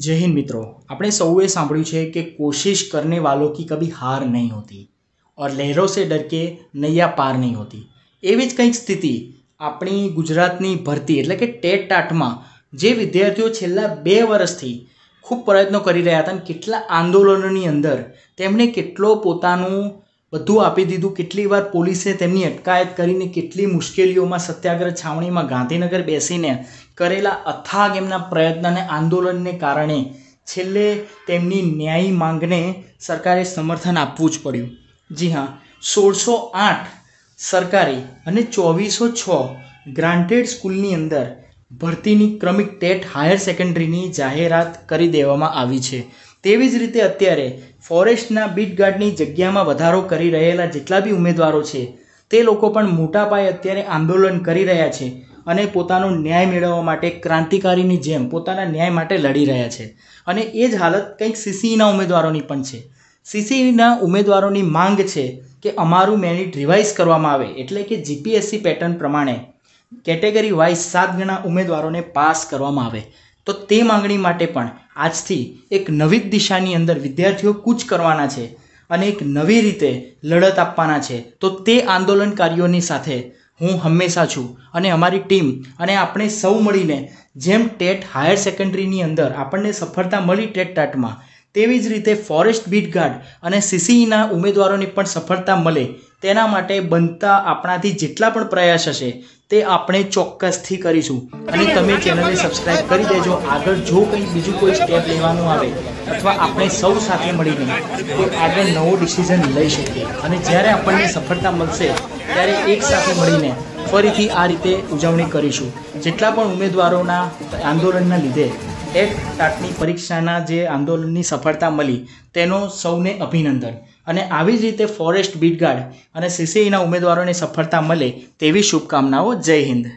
જય હિન્દ મિત્રો આપણે સૌએ સાંભળ્યું છે કે કોશિશ કરને વાલો કી કભી હાર નહીં હોતી ઓર લહેરો સે ડર કે નૈયા પાર નહીં હોતી એવી જ કંઈક સ્થિતિ આપણી ગુજરાતની ભરતી એટલે કે ટેટ ટાટમાં જે વિદ્યાર્થીઓ છેલ્લા બે વર્ષથી ખૂબ પ્રયત્નો કરી રહ્યા હતા અને કેટલા આંદોલનોની અંદર તેમણે કેટલો પોતાનું બધું આપી દીધું કેટલી વાર પોલીસે તેમની અટકાયત કરીને કેટલી મુશ્કેલીઓમાં સત્યાગ્રહ છાવણીમાં ગાંધીનગર બેસીને કરેલા અથાગ એમના પ્રયત્નને આંદોલનને કારણે છેલ્લે તેમની ન્યાયી માંગને સરકારે સમર્થન આપવું જ પડ્યું જી હા સોળસો આઠ સરકારી અને ચોવીસો છ ગ્રાન્ટેડ સ્કૂલની અંદર ભરતીની ક્રમિક ટેટ હાયર સેકન્ડરીની જાહેરાત કરી દેવામાં આવી છે તેવી જ રીતે અત્યારે ફોરેસ્ટના બીટ ગાર્ડની જગ્યામાં વધારો કરી રહેલા જેટલા બી ઉમેદવારો છે તે લોકો પણ મોટા પાયે અત્યારે આંદોલન કરી રહ્યા છે અને પોતાનો ન્યાય મેળવવા માટે ક્રાંતિકારીની જેમ પોતાના ન્યાય માટે લડી રહ્યા છે અને એ જ હાલત કંઈક સીસીઈના ઉમેદવારોની પણ છે સીસીઈના ઉમેદવારોની માંગ છે કે અમારું મેરિટ રિવાઇઝ કરવામાં આવે એટલે કે જીપીએસસી પેટર્ન પ્રમાણે કેટેગરી વાઇઝ સાત ગણા ઉમેદવારોને પાસ કરવામાં આવે તો તે માંગણી માટે પણ આજથી એક નવી જ દિશાની અંદર વિદ્યાર્થીઓ કૂચ કરવાના છે અને એક નવી રીતે લડત આપવાના છે તો તે આંદોલનકારીઓની સાથે હું હંમેશા છું અને અમારી ટીમ અને આપણે સૌ મળીને જેમ ટેટ હાયર સેકન્ડરીની અંદર આપણને સફળતા મળી ટેટ ટાટમાં તેવી જ રીતે ફોરેસ્ટ બીટ ગાર્ડ અને સીસીઈના ઉમેદવારોને પણ સફળતા મળે તેના માટે બનતા આપણાથી જેટલા પણ પ્રયાસ હશે તે આપણે ચોક્કસથી કરીશું અને તમે ચેનલને સબસ્ક્રાઇબ કરી દેજો આગળ જો કંઈ બીજું કોઈ સ્ટેપ લેવાનું આવે અથવા આપણે સૌ સાથે મળીને કોઈ આગળ નવો ડિસિઝન લઈ શકીએ અને જ્યારે આપણને સફળતા મળશે ત્યારે એક સાથે મળીને ફરીથી આ રીતે ઉજવણી કરીશું જેટલા પણ ઉમેદવારોના આંદોલનના લીધે ટેટ ટાટની પરીક્ષાના જે આંદોલનની સફળતા મળી તેનો સૌને અભિનંદન અને આવી જ રીતે ફોરેસ્ટ બીટગાર્ડ અને સીસીઈના e ઉમેદવારોને સફળતા મળે તેવી શુભકામનાઓ જય હિન્દ